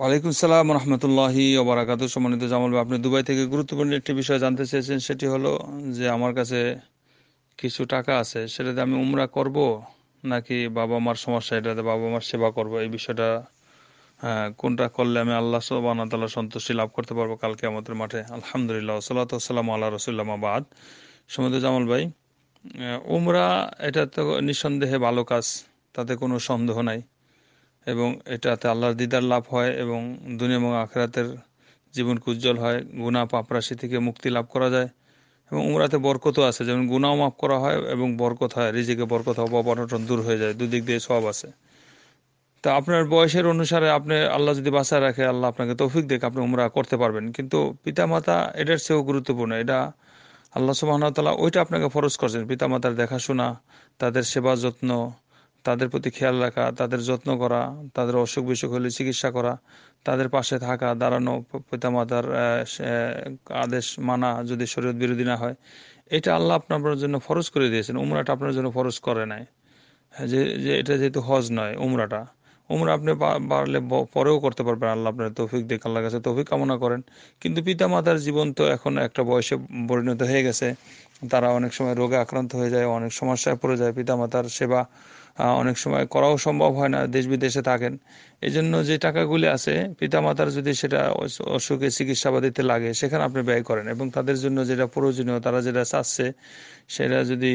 ওয়ালাইকুম সালাম রহমতুল্লাহি ওবরাকাত সম্মানিত জামাল ভাই আপনি দুবাই থেকে গুরুত্বপূর্ণ একটি বিষয় জানতে চেয়েছেন সেটি হলো যে আমার কাছে কিছু টাকা আছে সেটাতে আমি উমরা করব নাকি বাবা মার সমস্যা এটাতে বাবা মার সেবা করব এই বিষয়টা হ্যাঁ, কোনটা করলে আমি আল্লাহ সোবান তাল্লাহ সন্তুষ্টি লাভ করতে পারবো কালকে আমাদের মাঠে আলহামদুলিল্লাহ সাল্লাম আল্লাহ রসুল্লামাবাদ সম্মানিত জামাল ভাই উমরা এটা তো নিঃসন্দেহে ভালো কাজ তাতে কোনো সন্দেহ নাই এবং এটাতে আল্লাহর দিদার লাভ হয় এবং দুনিয়া এবং আখরাতের জীবন উজ্জ্বল হয় গুণা পাপরাশি থেকে মুক্তি লাভ করা যায় এবং উমরাতে বরকতও আছে যেমন গুণাও মাফ করা হয় এবং বরকত হয় রিজিকে বরকত অপনটন দূর হয়ে যায় দুদিক দিয়ে সব আছে তা আপনার বয়সের অনুসারে আপনি আল্লাহ যদি বাসায় রাখে আল্লাহ আপনাকে তৌফিক দেখে আপনি উমরা করতে পারবেন কিন্তু পিতামাতা এটার চেয়েও গুরুত্বপূর্ণ এটা আল্লাহ সুবাহতালা ওইটা আপনাকে ফরজ করছেন পিতামাতার দেখাশোনা তাদের সেবা যত্ন তাদের প্রতি খেয়াল রাখা তাদের যত্ন করা তাদের অসুখ বিসুখ হলে চিকিৎসা করা তাদের পাশে থাকা দাঁড়ানো পিতামাতার আদেশ মানা যদি শরীয়ত বিরোধী না হয় এটা আল্লাহ আপনার জন্য ফরজ করে দিয়েছেন উমরাটা আপনার জন্য ফরজ করে নাই হ্যাঁ, যে যে এটা যেহেতু হজ নয় উমরাটা উমরা আপনি পারলে পরেও করতে পারবেন আল্লাহ আপনার তৌফিক দিক আল্লাহ কাছে তৌফিক কামনা করেন কিন্তু পিতামাতার জীবন তো এখন একটা বয়সে পরিণত হয়ে গেছে তারা অনেক সময় রোগে আক্রান্ত হয়ে যায় অনেক সমস্যায় পড়ে যায় পিতামাতার সেবা অনেক সময় করাও সম্ভব হয় না দেশ বিদেশে থাকেন এই জন্য যে টাকাগুলি আছে পিতামাতার যদি সেটা অসুখে চিকিৎসা বা দিতে লাগে সেখানে আপনি ব্যয় করেন এবং তাদের জন্য যেটা প্রয়োজনীয় তারা যেটা চাচ্ছে সেটা যদি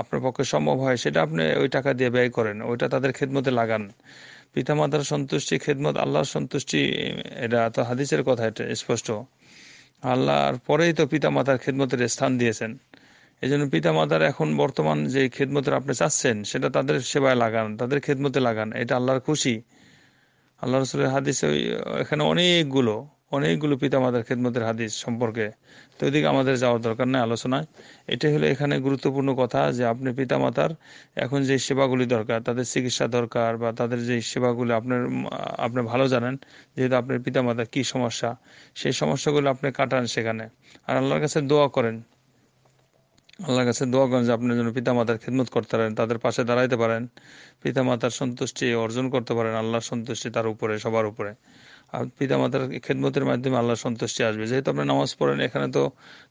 আপনার পক্ষে সম্ভব হয় সেটা আপনি ওই টাকা দিয়ে ব্যয় করেন ওইটা তাদের খেদমতে লাগান পিতামাতার সন্তুষ্টি খেদমত আল্লাহর সন্তুষ্টি এটা তো হাদিসের কথা এটা স্পষ্ট আল্লাহর পরেই তো পিতা মাতার খেদমতের স্থান দিয়েছেন এই জন্য পিতামাতার এখন বর্তমান যে খেদমতের আপনি চাচ্ছেন সেটা তাদের সেবায় লাগান তাদের খেদমতে লাগান এটা আল্লাহর খুশি আল্লাহ রসুলের হাদিসে এখানে অনেকগুলো অনেকগুলো পিতামাতার খেদমতের হাদিস সম্পর্কে তো এদিকে আমাদের যাওয়ার দরকার নেই আলোচনায় এটাই হলো এখানে গুরুত্বপূর্ণ কথা যে আপনি পিতামাতার এখন যে সেবাগুলি দরকার তাদের চিকিৎসা দরকার বা তাদের যে সেবাগুলি আপনার আপনি ভালো জানেন যেহেতু আপনার পিতামাতার কি সমস্যা সেই সমস্যাগুলো আপনি কাটান সেখানে আর আল্লাহর কাছে দোয়া করেন আল্লাহর কাছে দোয়া করেন যে আপনার জন্য পিতামাতার খেদমত করতে পারেন তাদের পাশে দাঁড়াইতে পারেন পিতামাতার সন্তুষ্টি অর্জন করতে পারেন আল্লাহর সন্তুষ্টি তার উপরে সবার উপরে আর পিতামাতার খেদমতের মাধ্যমে আল্লাহর সন্তুষ্টি আসবে যেহেতু আপনি নামাজ পড়েন এখানে তো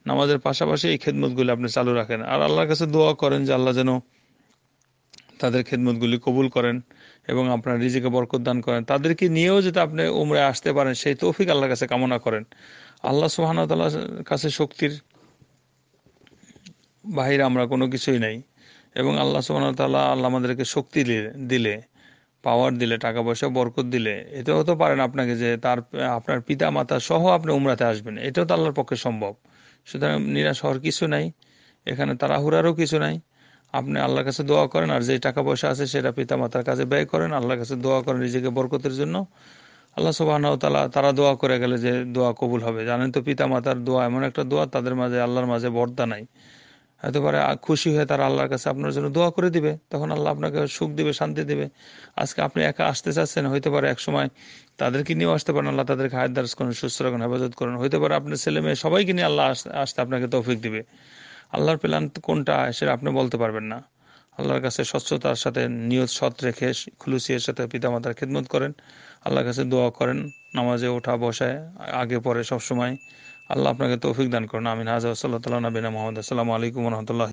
নামাজের পাশাপাশি এই খেদমতগুলি আপনি চালু রাখেন আর আল্লাহর কাছে দোয়া করেন যে আল্লাহ যেন তাদের খেদমতগুলি কবুল করেন এবং আপনার রিজিকে বরকত দান করেন তাদেরকে নিয়েও যাতে আপনি উমরায় আসতে পারেন সেই তৌফিক আল্লাহর কাছে কামনা করেন আল্লাহ সুহানতাল্লাহর কাছে শক্তির বাহিরে আমরা কোনো কিছুই নাই এবং আল্লাহ সুবাহ তাল্লাহ আল্লাহ আমাদেরকে শক্তি দিলে পাওয়ার দিলে টাকা পয়সা বরকত দিলে এটাও হতে পারেন আপনাকে যে তার আপনার পিতা মাতা সহ আপনি উমরাতে আসবেন এটাও তো আল্লাহর পক্ষে সম্ভব সুতরাং নিরাশ হওয়ার কিছু নাই এখানে তাড়াহুড়ারও কিছু নাই আপনি আল্লাহর কাছে দোয়া করেন আর যে টাকা পয়সা আছে সেটা পিতা মাতার কাছে ব্যয় করেন আল্লাহর কাছে দোয়া করেন নিজেকে বরকতের জন্য আল্লাহ সুবাহ তালা তারা দোয়া করে গেলে যে দোয়া কবুল হবে জানেন তো পিতা মাতার দোয়া এমন একটা দোয়া তাদের মাঝে আল্লাহর মাঝে বর্দা নাই হয়তো পারে খুশি হয়ে তারা আল্লাহর কাছে আপনার জন্য দোয়া করে দিবে তখন আল্লাহ আপনাকে সুখ দিবে শান্তি দিবে আজকে আপনি একা আসতে চাচ্ছেন হইতে পারে এক সময় তাদেরকে নিয়েও আসতে পারেন আল্লাহ তাদেরকে হায়াত দার্স করেন সুস্থ রাখেন হেফাজত করেন হইতে পারে আপনার ছেলে মেয়ে সবাইকে নিয়ে আল্লাহ আসতে আপনাকে তৌফিক দিবে আল্লাহর প্ল্যান কোনটা সেটা আপনি বলতে পারবেন না আল্লাহর কাছে স্বচ্ছতার সাথে নিয়ত সৎ রেখে খুলুসিয়ের সাথে পিতামাতার খেদমত করেন আল্লাহর কাছে দোয়া করেন নামাজে ওঠা বসায় আগে পরে সবসময় আল্লাহ আপনাকে তৌফিক দান করুন আমিন হাজা সাল্লাহ নবীনা মোহাম্মদ আসসালামু আলাইকুম রহমতুল্লাহ